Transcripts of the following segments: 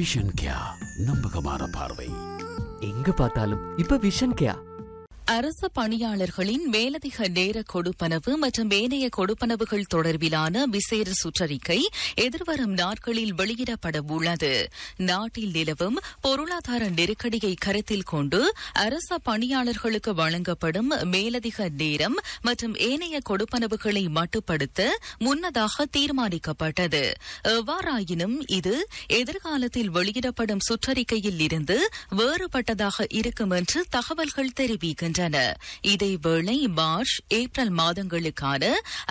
vision கேயா நம்பகமான பார்வை எங்க பார்த்தாலும் இப்ப விஷன் கேயா அரசு பணியாளர்களின் மேலதிக நேர கொடுப்பனவு மற்றும் ஏனைய கொடுப்பனவுகள் தொடர்பிலான விசேட சுற்றறிக்கை எதிர்வரும் நாட்களில் வெளியிடப்பட உள்ளது நாட்டில் நிலவும் பொருளாதார நெருக்கடியை கருத்தில் கொண்டு அரச பணியாளர்களுக்கு வழங்கப்படும் மேலதிக நேரம் மற்றும் ஏனைய கொடுப்பனவுகளை மட்டுப்படுத்த முன்னதாக தீர்மானிக்கப்பட்டது எவ்வாறாயினும் இது எதிர்காலத்தில் வெளியிடப்படும் சுற்றறிக்கையில் இருந்து வேறுபட்டதாக இருக்கும் என்று தகவல்கள் தெரிவிக்கின்றன வருகின்றன இதேவேளை மார்ச் ஏப்ரல் மாதங்களுக்கான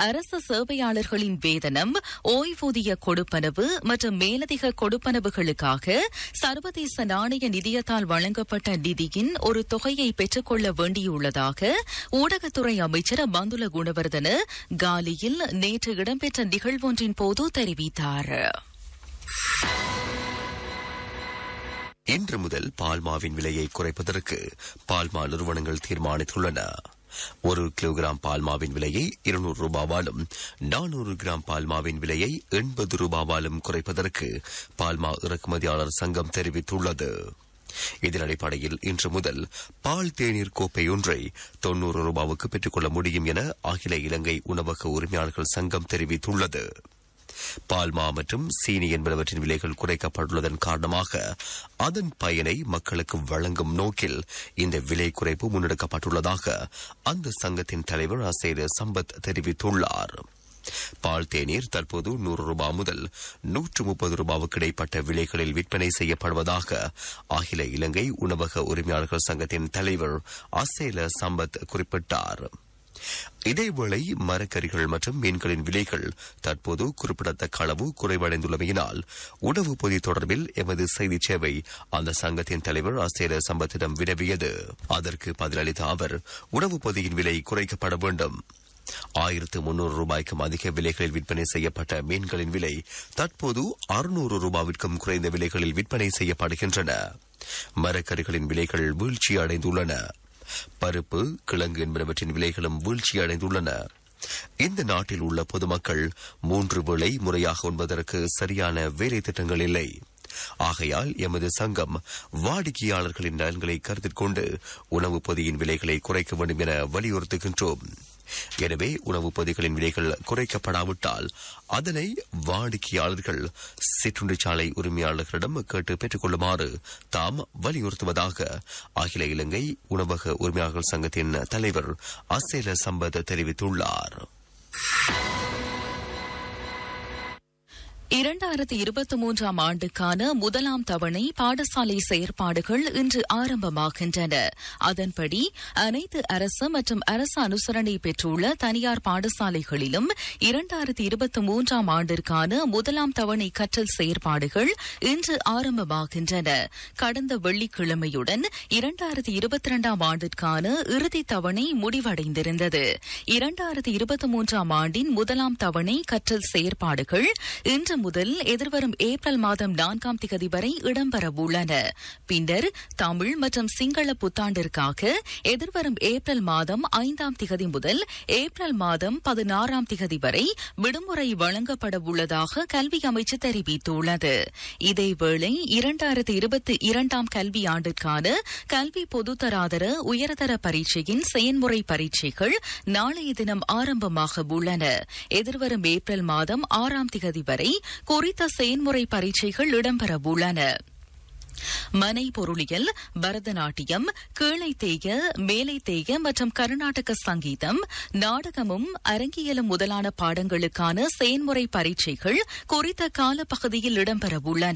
அரசு சேவையாளர்களின் வேதனம் ஓய்வூதிய கொடுப்பனவு மற்றும் மேலதிக கொடுப்பனவுகளுக்காக சர்வதேச நாணய நிதியத்தால் வழங்கப்பட்ட நிதியின் ஒரு தொகையை பெற்றுக்கொள்ள வேண்டியுள்ளதாக ஊடகத்துறை அமைச்சர் பந்துல குணவர்தன காலியில் நேற்று இடம்பெற்ற நிகழ்வொன்றின் போது தெரிவித்தாா் இன்று முதல் பால்மாவின் விலையை குறைப்பதற்கு பால்மா நிறுவனங்கள் தீர்மானித்துள்ளன ஒரு கிலோகிராம் பால்மாவின் விலையை இருநூறு ரூபாவாலும் நானூறு கிராம் பால்மாவின் விலையை எண்பது ரூபாவாலும் குறைப்பதற்கு பால்மா இறக்குமதியாளர் சங்கம் தெரிவித்துள்ளது இதன் அடிப்படையில் இன்று முதல் பால் தேநீர் கோப்பை ஒன்றை தொன்னூறு ரூபாவுக்கு பெற்றுக்கொள்ள முடியும் என அகில இலங்கை உணவக உரிமையாளர்கள் சங்கம் தெரிவித்துள்ளது பால்மா மற்றும் சீனி என்பனவற்றின் விலைகள் குறைக்கப்பட்டுள்ளதன் காரணமாக அதன் பயனை மக்களுக்கு வழங்கும் நோக்கில் இந்த விலை குறைப்பு முன்னெடுக்கப்பட்டுள்ளதாக அந்த சங்கத்தின் தலைவர் ஆசிரியர் சம்பத் தெரிவித்துள்ளார் பால் தேநீர் தற்போது நூறு ரூபாய் முதல் நூற்று முப்பது ரூபாவுக்கு இடைப்பட்ட விலைகளில் விற்பனை செய்யப்படுவதாக அகில இலங்கை உணவக உரிமையாளர்கள் சங்கத்தின் தலைவர் அசேல சம்பத் குறிப்பிட்டாா் இதேவேளை மரக்கறிகள் மற்றும் மீன்களின் விலைகள் தற்போது குறிப்பிடத்தக்க அளவு குறைவடைந்துள்ளமையினால் உணவு பொதி தொடர்பில் எமது செய்தி சேவை அந்த சங்கத்தின் தலைவர் ஆஸ்திரேலிய சம்பத்திடம் வினவியது அதற்கு பதிலளித்த அவர் உணவு பொதியின் விலை குறைக்கப்பட வேண்டும் ஆயிரத்து முன்னூறு ரூபாய்க்கும் அதிக விலைகளில் விற்பனை செய்யப்பட்ட மீன்களின் விலை தற்போது அறுநூறு ரூபாவிற்கும் குறைந்த விலைகளில் விற்பனை செய்யப்படுகின்றன மரக்கறிகளின் விலைகள் வீழ்ச்சி அடைந்துள்ளன பருப்பு கிழங்கு என்பனவற்றின் விலைகளும் வீழ்ச்சி அடைந்துள்ளன இந்த நாட்டில் உள்ள பொதுமக்கள் மூன்று விலை முறையாக உண்பதற்கு சரியான வேலை திட்டங்கள் இல்லை ஆகையால் எமது சங்கம் வாடிக்கையாளர்களின் நலன்களை கருத்தில் கொண்டு பொதியின் விலைகளை குறைக்க வேண்டும் என வலியுறுத்துகின்றோம் எனவே உணவுப் பொதிகளின் விலைகள் குறைக்கப்படாவிட்டால் அதனை வாடிக்கையாளர்கள் சிற்றுண்டிச்சாலை உரிமையாளர்களிடம் கேட்டு பெற்றுக்கொள்ளுமாறு தாம் வலியுறுத்துவதாக அகில இலங்கை உணவக உரிமையாளர்கள் சங்கத்தின் தலைவர் அசேல சம்பத் தெரிவித்துள்ளார் இரண்டாயிரத்தி இருபத்தி மூன்றாம் ஆண்டுக்கான முதலாம் தவணை பாடசாலை செயற்பாடுகள் இன்று ஆரம்பமாகின்றன அதன்படி அனைத்து அரசு மற்றும் அரசு அனுசரணை பெற்றுள்ள தனியார் பாடசாலைகளிலும் இரண்டாயிரத்தி இருபத்தி மூன்றாம் ஆண்டிற்கான முதலாம் தவணை கற்றல் செயற்பாடுகள் இன்று ஆரம்பமாகின்றன கடந்த வெள்ளிக்கிழமையுடன் இரண்டாயிரத்தி இருபத்தி இரண்டாம் ஆண்டிற்கான இறுதி தவணை முடிவடைந்திருந்தது இரண்டாயிரத்தி இருபத்தி மூன்றாம் ஆண்டின் முதலாம் தவணை கற்றல் செயற்பாடுகள் இன்று முதல் எதிர்வரும் ஏப்ரல் மாதம் நான்காம் திகதி வரை இடம்பெறவுள்ளன பின்னர் தமிழ் மற்றும் சிங்கள புத்தாண்டிற்காக எதிர்வரும் ஏப்ரல் மாதம் ஐந்தாம் திகதி முதல் ஏப்ரல் மாதம் பதினாறாம் திகதி வரை விடுமுறை வழங்கப்பட உள்ளதாக கல்வி அமைச்சு தெரிவித்துள்ளது இதேவேளை இரண்டாயிரத்தி இருபத்தி இரண்டாம் கல்வி ஆண்டிற்கான கல்வி பொதுத்தராதர உயர்தர பரீட்சையின் செயன்முறை பரீட்சைகள் நாளைய தினம் ஆரம்பமாக உள்ளன எதிர்வரும் ஏப்ரல் மாதம் ஆறாம் திகதி வரை குறித்த செயன்முறை பரீட்சைகள் இடம்பெற உள்ளன மனை பொருளியல் பரதநாட்டியம் கீழை தேய மேலை தேய மற்றும் கர்நாடக சங்கீதம் நாடகமும் அரங்கியலும் முதலான பாடங்களுக்கான செயன்முறை பரீட்சைகள் குறித்த காலப்பகுதியில் இடம்பெறவுள்ளன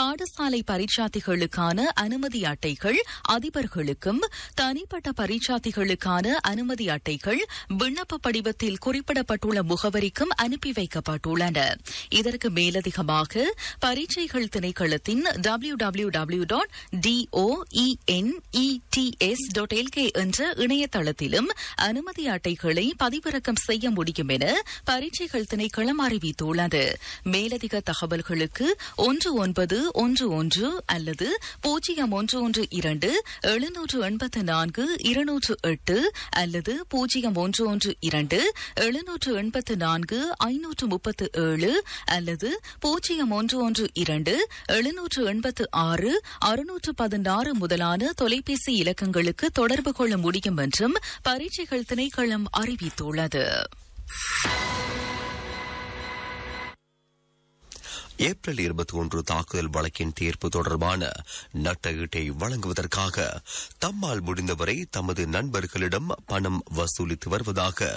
பாடசாலை பரீட்சாத்திகளுக்கான அனுமதி அட்டைகள் அதிபர்களுக்கும் தனிப்பட்ட பரீட்சாத்திகளுக்கான அனுமதி அட்டைகள் விண்ணப்ப படிவத்தில் குறிப்பிடப்பட்டுள்ள முகவரிக்கும் அனுப்பி வைக்கப்பட்டுள்ளன இதற்கு மேலதிகமாக பரீட்சைகள் திணைக்களத்தின் W W W dot DOENETS என்ற இணையதளத்திலும் அனுமதி அட்டைகளை பதிவிறக்கம் செய்ய முடியும் என பரீட்சைகள் திணைக்களம் அறிவித்துள்ளது மேலதிக தகவல்களுக்கு ஒன்று ஒன்பது ஒன்று ஒன்று அல்லது பூஜ்ஜியம் ஒன்று ஒன்று இரண்டு எழுநூற்று எண்பத்து நான்கு இருநூற்று எட்டு அல்லது பூஜ்ஜியம் ஒன்று ஒன்று இரண்டு எழுநூற்று எண்பத்து நான்கு ஐநூற்று முப்பத்து ஏழு அல்லது பூஜ்ஜியம் ஒன்று ஒன்று இரண்டு எழுநூற்று எண்பத்து ஆறு ஆறு அறுநூற்று பதினாறு முதலான தொலைபேசி இலக்கங்களுக்கு தொடர்பு கொள்ள முடியும் என்றும் பரீட்சைகள் திணைக்களம் அறிவித்துள்ளது ஏப்ரல் இருபத்தி ஒன்று தாக்குதல் வழக்கின் தீர்ப்பு தொடர்பான நட்டகீட்டை வழங்குவதற்காக தம்மால் முடிந்தவரை தமது நண்பர்களிடம் பணம் வசூலித்து வருவதாக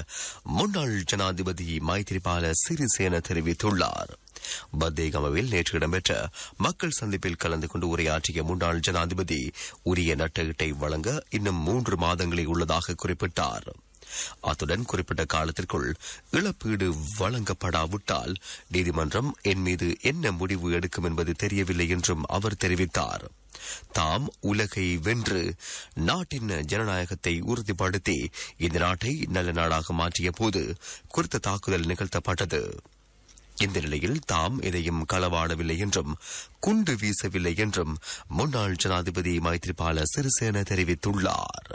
முன்னாள் ஜனாதிபதி மைத்ரிபால சிறிசேன தெரிவித்துள்ளார் பத்தேகமவில் நேற்று இடம்பெற்ற மக்கள் சந்திப்பில் கலந்து கொண்டு உரையாற்றிய முன்னாள் ஜனாதிபதி உரிய நட்டகட்டை வழங்க இன்னும் மூன்று மாதங்களே உள்ளதாக குறிப்பிட்டார் அத்துடன் குறிப்பிட்ட காலத்திற்குள் இழப்பீடு வழங்கப்படாவிட்டால் நீதிமன்றம் என் மீது என்ன முடிவு எடுக்கும் என்பது தெரியவில்லை என்றும் அவர் தெரிவித்தார் தாம் உலகை வென்று நாட்டின் ஜனநாயகத்தை உறுதிப்படுத்தி இந்த நாட்டை நல்ல நாடாக மாற்றிய போது குறித்த தாக்குதல் நிகழ்த்தப்பட்டது இந்த நிலையில் தாம் எதையும் களவாடவில்லை என்றும் குண்டு வீசவில்லை என்றும் முன்னாள் ஜனாதிபதி மைத்ரிபால சிறிசேன தெரிவித்துள்ளார்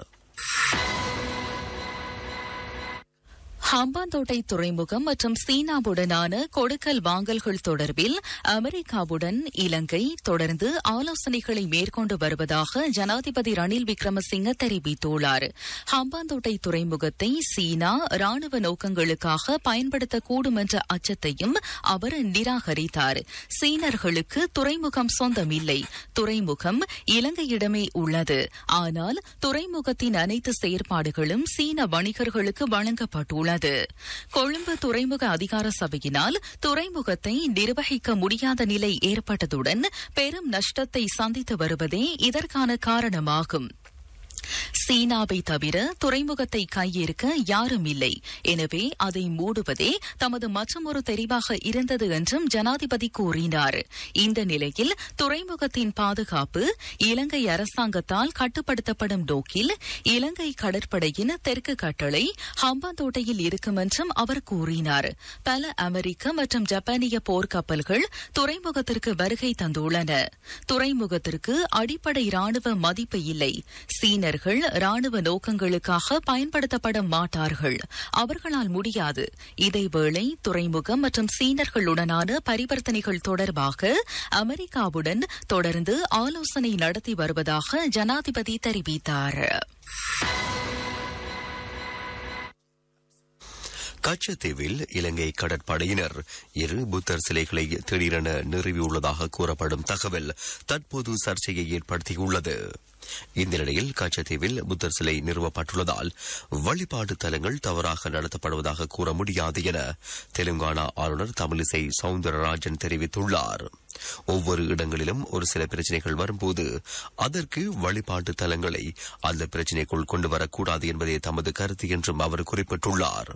ஹம்பாந்தோட்டை துறைமுகம் மற்றும் சீனாவுடனான கொடுக்கல் வாங்கல்கள் தொடர்பில் அமெரிக்காவுடன் இலங்கை தொடர்ந்து ஆலோசனைகளை மேற்கொண்டு வருவதாக ஜனாதிபதி ரணில் விக்ரமசிங்க தெரிவித்துள்ளார் ஹம்பாந்தோட்டை துறைமுகத்தை சீனா ராணுவ நோக்கங்களுக்காக பயன்படுத்தக்கூடும் என்ற அச்சத்தையும் அவர் நிராகரித்தார் சீனர்களுக்கு துறைமுகம் சொந்தமில்லை துறைமுகம் இலங்கையிடமே உள்ளது ஆனால் துறைமுகத்தின் அனைத்து செயற்பாடுகளும் சீன வணிகர்களுக்கு வழங்கப்பட்டுள்ளது உள்ளது கொழும்பு துறைமுக அதிகார சபையினால் துறைமுகத்தை நிர்வகிக்க முடியாத நிலை ஏற்பட்டதுடன் பெரும் நஷ்டத்தை சந்தித்து வருவதே இதற்கான காரணமாகும் சீனாவை தவிர துறைமுகத்தை கையேற்க யாரும் இல்லை எனவே அதை மூடுவதே தமது மற்றமொரு தெரிவாக இருந்தது என்றும் ஜனாதிபதி கூறினார் இந்த நிலையில் துறைமுகத்தின் பாதுகாப்பு இலங்கை அரசாங்கத்தால் கட்டுப்படுத்தப்படும் நோக்கில் இலங்கை கடற்படையின் தெற்கு கட்டளை ஹம்பாந்தோட்டையில் இருக்கும் என்றும் அவர் கூறினார் பல அமெரிக்க மற்றும் ஜப்பானிய போர்க்கப்பல்கள் துறைமுகத்திற்கு வருகை தந்துள்ளன துறைமுகத்திற்கு அடிப்படை ராணுவ மதிப்பு இல்லை சீன வீரர்கள் ராணுவ நோக்கங்களுக்காக பயன்படுத்தப்பட மாட்டார்கள் அவர்களால் முடியாது இதேவேளை துறைமுகம் மற்றும் சீனர்களுடனான பரிவர்த்தனைகள் தொடர்பாக அமெரிக்காவுடன் தொடர்ந்து ஆலோசனை நடத்தி வருவதாக ஜனாதிபதி தெரிவித்தார் கச்சத்தீவில் இலங்கை கடற்படையினர் இரு புத்தர் சிலைகளை திடீரென நிறுவியுள்ளதாக கூறப்படும் தகவல் தற்போது சர்ச்சையை ஏற்படுத்தியுள்ளது இந்த நிலையில் கச்சத்தீவில் புத்தர் சிலை நிறுவப்பட்டுள்ளதால் வழிபாட்டு தலங்கள் தவறாக நடத்தப்படுவதாக கூற முடியாது என தெலுங்கானா ஆளுநர் தமிழிசை சவுந்தரராஜன் தெரிவித்துள்ளார் ஒவ்வொரு இடங்களிலும் ஒரு சில பிரச்சினைகள் வரும்போது அதற்கு வழிபாட்டு தலங்களை அந்த பிரச்சினைக்குள் கொண்டு வரக்கூடாது என்பதே தமது கருத்து என்றும் அவர் குறிப்பிட்டுள்ளார்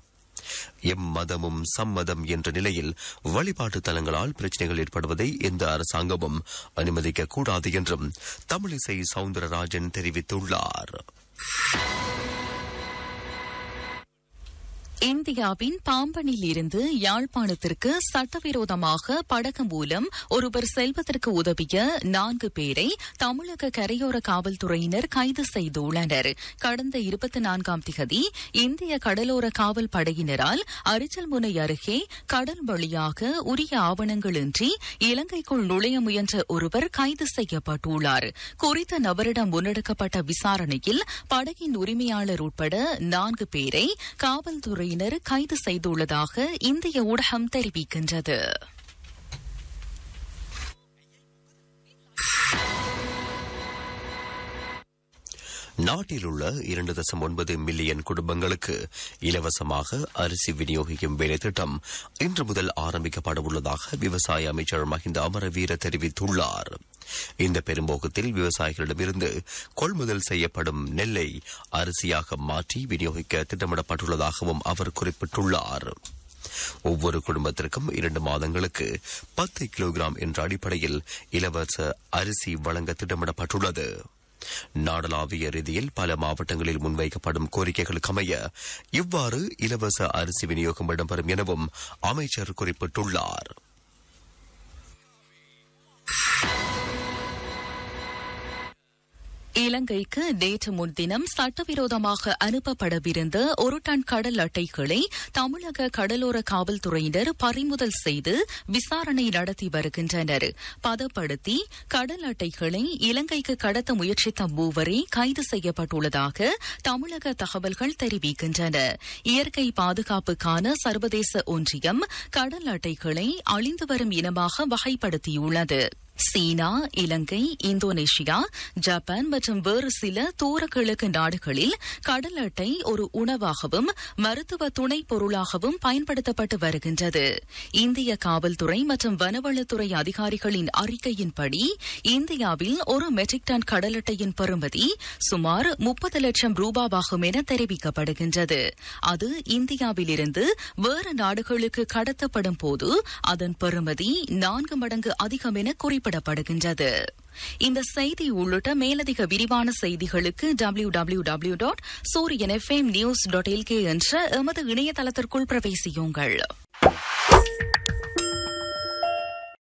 எம் மதமும் சம்மதம் என்ற நிலையில் வழிபாட்டு தலங்களால் பிரச்சனைகள் ஏற்படுவதை எந்த அரசாங்கமும் அனுமதிக்கக்கூடாது கூடாது என்றும் தமிழிசை சவுந்தரராஜன் தெரிவித்துள்ளார் இந்தியாவின் பாம்பனில் இருந்து யாழ்ப்பாணத்திற்கு சட்டவிரோதமாக படகு மூலம் ஒருவர் செல்வதற்கு உதவிய நான்கு பேரை தமிழக கரையோர காவல்துறையினர் கைது செய்துள்ளனர் கடந்த இருபத்தி நான்காம் திகதி இந்திய கடலோர காவல் படையினரால் அரிச்சல்முனை அருகே கடல் வழியாக உரிய ஆவணங்களின்றி இலங்கைக்குள் நுழைய முயன்ற ஒருவர் கைது செய்யப்பட்டுள்ளார் குறித்த நபரிடம் முன்னெடுக்கப்பட்ட விசாரணையில் படகின் உரிமையாளர் உட்பட நான்கு பேரை காவல்துறை காவல்துறையினர் கைது செய்துள்ளதாக இந்திய ஊடகம் தெரிவிக்கின்றது நாட்டில் உள்ள இரண்டு தசம் ஒன்பது மில்லியன் குடும்பங்களுக்கு இலவசமாக அரிசி விநியோகிக்கும் வேலை திட்டம் இன்று முதல் ஆரம்பிக்கப்பட உள்ளதாக விவசாய அமைச்சர் மஹிந்த அமரவீர தெரிவித்துள்ளாா் இந்த பெரும்போக்கத்தில் விவசாயிகளிடமிருந்து கொள்முதல் செய்யப்படும் நெல்லை அரிசியாக மாற்றி விநியோகிக்க திட்டமிடப்பட்டுள்ளதாகவும் அவர் குறிப்பிட்டுள்ளார் ஒவ்வொரு குடும்பத்திற்கும் இரண்டு மாதங்களுக்கு பத்து கிலோகிராம் என்ற அடிப்படையில் இலவச அரிசி வழங்க திட்டமிடப்பட்டுள்ளது நாடளாவிய ரீதியில் பல மாவட்டங்களில் முன்வைக்கப்படும் கோரிக்கைகளுக்கு அமைய இவ்வாறு இலவச அரிசி விநியோகம் இடம்பெறும் எனவும் அமைச்சர் குறிப்பிட்டுள்ளார் இலங்கைக்கு நேற்று முன்தினம் சட்டவிரோதமாக அனுப்பப்படவிருந்த ஒரு டன் கடல் அட்டைகளை தமிழக கடலோர காவல்துறையினர் பறிமுதல் செய்து விசாரணை நடத்தி வருகின்றனர் பதப்படுத்தி கடல் அட்டைகளை இலங்கைக்கு கடத்த முயற்சித்த மூவரே கைது செய்யப்பட்டுள்ளதாக தமிழக தகவல்கள் தெரிவிக்கின்றன இயற்கை பாதுகாப்புக்கான சர்வதேச ஒன்றியம் கடல் அட்டைகளை அழிந்து வரும் இனமாக வகைப்படுத்தியுள்ளது சீனா இலங்கை இந்தோனேஷியா ஜப்பான் மற்றும் வேறு சில தூரக்கிழக்கு நாடுகளில் கடல் அட்டை ஒரு உணவாகவும் மருத்துவ துணை பொருளாகவும் பயன்படுத்தப்பட்டு வருகின்றது இந்திய காவல்துறை மற்றும் வனவளத்துறை அதிகாரிகளின் அறிக்கையின்படி இந்தியாவில் ஒரு மெட்ரிக் டன் கடல் அட்டையின் பெறுமதி சுமார் முப்பது லட்சம் ரூபாவாகும் என தெரிவிக்கப்படுகின்றது அது இந்தியாவிலிருந்து வேறு நாடுகளுக்கு கடத்தப்படும் போது அதன் பெறுமதி நான்கு மடங்கு அதிகம் என குறிப்பிட்டுள்ளது குறிப்பிடப்படுகின்றது இந்த செய்தி உள்ளிட்ட மேலதிக விரிவான செய்திகளுக்கு W W W dot Sooriyan M news dot LK என்ற எமது இணையதளத்திற்குள் பிரவேசியுங்கள்